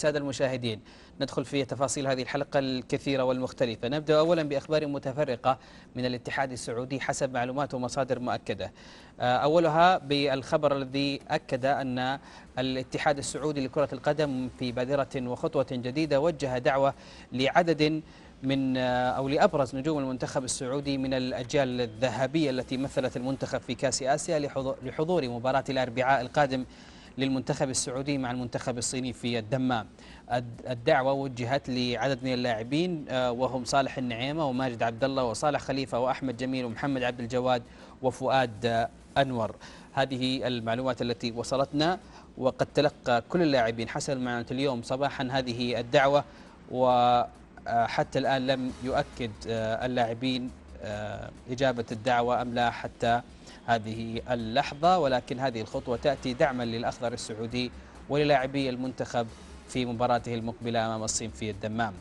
السادة المشاهدين ندخل في تفاصيل هذه الحلقة الكثيرة والمختلفة نبدأ أولا بأخبار متفرقة من الاتحاد السعودي حسب معلومات ومصادر مؤكدة آه، أولها بالخبر الذي أكد أن الاتحاد السعودي لكرة القدم في بادرة وخطوة جديدة وجه دعوة لعدد من آه، أو لأبرز نجوم المنتخب السعودي من الأجيال الذهبية التي مثلت المنتخب في كأس آسيا لحضور مباراة الأربعاء القادم للمنتخب السعودي مع المنتخب الصيني في الدمام الدعوة وجهت لعدد من اللاعبين آه، وهم صالح النعيمة وماجد عبد الله وصالح خليفة وأحمد جميل ومحمد عبد الجواد وفؤاد آه، أنور هذه المعلومات التي وصلتنا وقد تلقى كل اللاعبين حسب المعلومات اليوم صباحا هذه الدعوة وحتى آه، الآن لم يؤكد اللاعبين إجابة الدعوة أم لا حتى هذه اللحظة ولكن هذه الخطوة تأتي دعما للأخضر السعودي وللاعبي المنتخب في مباراته المقبلة أمام الصين في الدمام